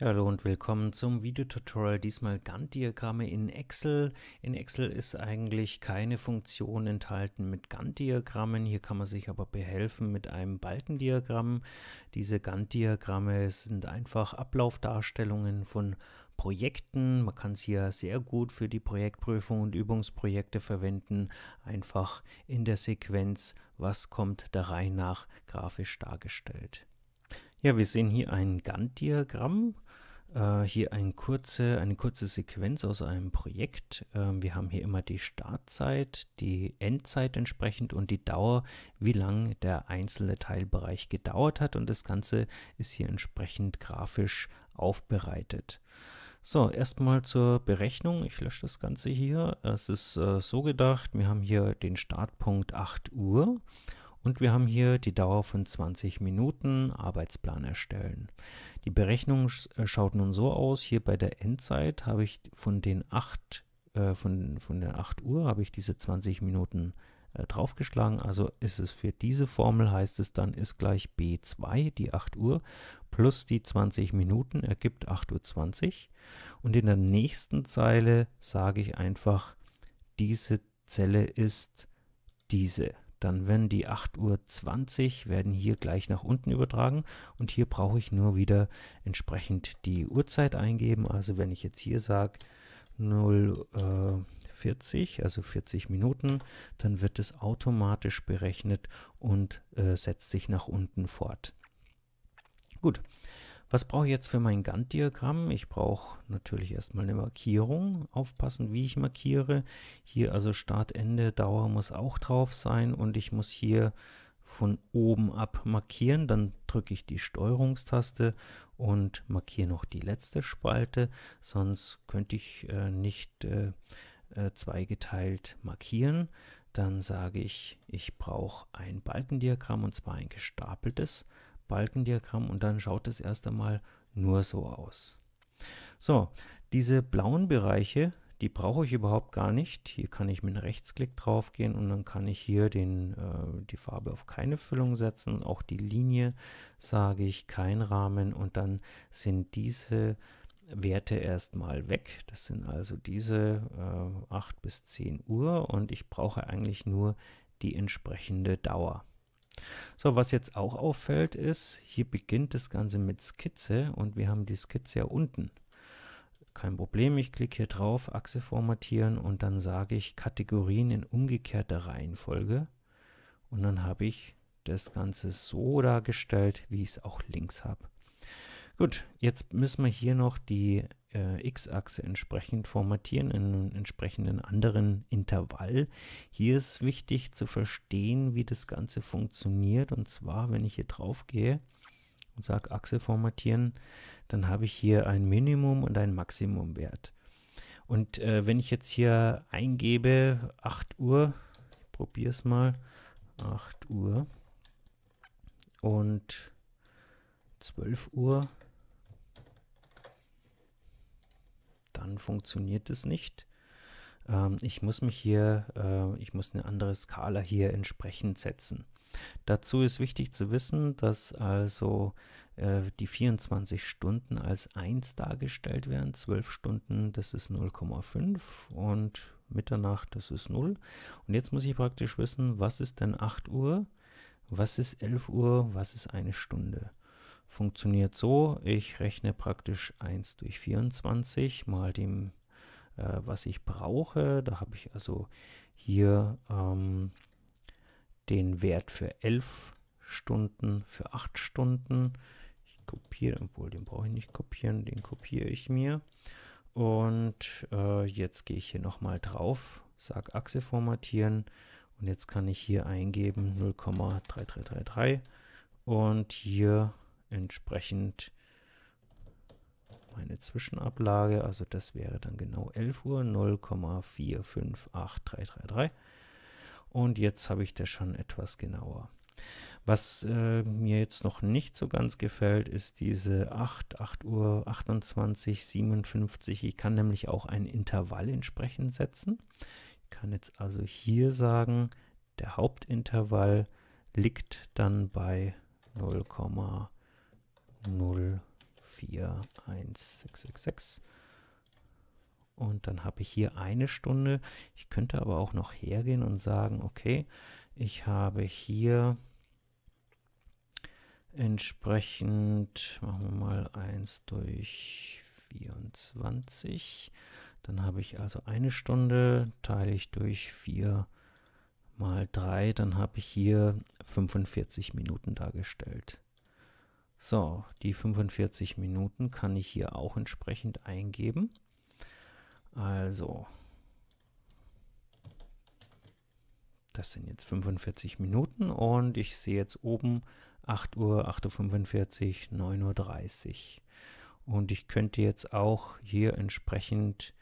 hallo und willkommen zum Videotutorial. Diesmal Gantt-Diagramme in Excel. In Excel ist eigentlich keine Funktion enthalten mit Gantt-Diagrammen. Hier kann man sich aber behelfen mit einem Balkendiagramm. Diese Gantt-Diagramme sind einfach Ablaufdarstellungen von Projekten. Man kann es hier sehr gut für die Projektprüfung und Übungsprojekte verwenden. Einfach in der Sequenz, was kommt der Reihe nach grafisch dargestellt. Ja, wir sehen hier ein Gantt-Diagramm, äh, hier ein kurze, eine kurze Sequenz aus einem Projekt. Ähm, wir haben hier immer die Startzeit, die Endzeit entsprechend und die Dauer, wie lang der einzelne Teilbereich gedauert hat und das Ganze ist hier entsprechend grafisch aufbereitet. So, erstmal zur Berechnung. Ich lösche das Ganze hier. Es ist äh, so gedacht, wir haben hier den Startpunkt 8 Uhr. Und wir haben hier die Dauer von 20 Minuten, Arbeitsplan erstellen. Die Berechnung äh, schaut nun so aus, hier bei der Endzeit habe ich von den 8, äh, von, von den 8 Uhr habe ich diese 20 Minuten äh, draufgeschlagen. Also ist es für diese Formel, heißt es dann, ist gleich B2, die 8 Uhr, plus die 20 Minuten ergibt 8.20 Uhr. Und in der nächsten Zeile sage ich einfach, diese Zelle ist diese. Dann wenn die 8.20 Uhr werden hier gleich nach unten übertragen und hier brauche ich nur wieder entsprechend die Uhrzeit eingeben. Also wenn ich jetzt hier sage äh, 0.40, also 40 Minuten, dann wird es automatisch berechnet und äh, setzt sich nach unten fort. Gut, was brauche ich jetzt für mein Gantt-Diagramm? Ich brauche natürlich erstmal eine Markierung. Aufpassen, wie ich markiere. Hier also Start, Ende, Dauer muss auch drauf sein und ich muss hier von oben ab markieren. Dann drücke ich die Steuerungstaste und markiere noch die letzte Spalte. Sonst könnte ich äh, nicht äh, äh, zweigeteilt markieren. Dann sage ich, ich brauche ein Balkendiagramm und zwar ein gestapeltes. Balkendiagramm und dann schaut es erst einmal nur so aus. So, diese blauen Bereiche, die brauche ich überhaupt gar nicht. Hier kann ich mit einem Rechtsklick drauf gehen und dann kann ich hier den, äh, die Farbe auf keine Füllung setzen. Auch die Linie sage ich kein Rahmen und dann sind diese Werte erstmal weg. Das sind also diese äh, 8 bis 10 Uhr und ich brauche eigentlich nur die entsprechende Dauer. So, was jetzt auch auffällt ist, hier beginnt das Ganze mit Skizze und wir haben die Skizze ja unten. Kein Problem, ich klicke hier drauf, Achse formatieren und dann sage ich Kategorien in umgekehrter Reihenfolge. Und dann habe ich das Ganze so dargestellt, wie ich es auch links habe. Gut, jetzt müssen wir hier noch die äh, x-Achse entsprechend formatieren in einem entsprechenden anderen Intervall. Hier ist wichtig zu verstehen, wie das Ganze funktioniert. Und zwar, wenn ich hier drauf gehe und sage Achse formatieren, dann habe ich hier ein Minimum und ein Maximumwert. Und äh, wenn ich jetzt hier eingebe 8 Uhr, ich probiere es mal, 8 Uhr und 12 Uhr, funktioniert es nicht. Ähm, ich muss mich hier, äh, ich muss eine andere Skala hier entsprechend setzen. Dazu ist wichtig zu wissen, dass also äh, die 24 Stunden als 1 dargestellt werden, 12 Stunden, das ist 0,5 und Mitternacht, das ist 0. Und jetzt muss ich praktisch wissen, was ist denn 8 Uhr, was ist 11 Uhr, was ist eine Stunde funktioniert so, ich rechne praktisch 1 durch 24 mal dem, äh, was ich brauche. Da habe ich also hier ähm, den Wert für 11 Stunden, für 8 Stunden. Ich kopiere, obwohl den brauche ich nicht kopieren, den kopiere ich mir. Und äh, jetzt gehe ich hier nochmal drauf, sage Achse formatieren und jetzt kann ich hier eingeben 0,3333 und hier entsprechend meine Zwischenablage, also das wäre dann genau 11 Uhr, 0,458333. Und jetzt habe ich das schon etwas genauer. Was äh, mir jetzt noch nicht so ganz gefällt, ist diese 8, 8 Uhr, 28, 57. Ich kann nämlich auch ein Intervall entsprechend setzen. Ich kann jetzt also hier sagen, der Hauptintervall liegt dann bei 0,5. 041666. Und dann habe ich hier eine Stunde. Ich könnte aber auch noch hergehen und sagen, okay, ich habe hier entsprechend, machen wir mal 1 durch 24. Dann habe ich also eine Stunde, teile ich durch 4 mal 3, dann habe ich hier 45 Minuten dargestellt. So, die 45 Minuten kann ich hier auch entsprechend eingeben. Also, das sind jetzt 45 Minuten und ich sehe jetzt oben 8 Uhr, 8.45 Uhr, 9.30 Uhr. Und ich könnte jetzt auch hier entsprechend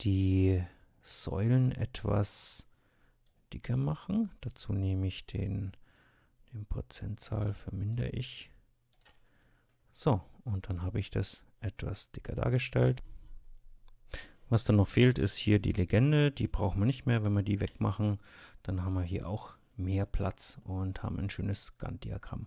die Säulen etwas dicker machen. Dazu nehme ich den, den Prozentzahl, vermindere ich so, und dann habe ich das etwas dicker dargestellt. Was dann noch fehlt, ist hier die Legende. Die brauchen wir nicht mehr. Wenn wir die wegmachen, dann haben wir hier auch mehr Platz und haben ein schönes Gantt-Diagramm.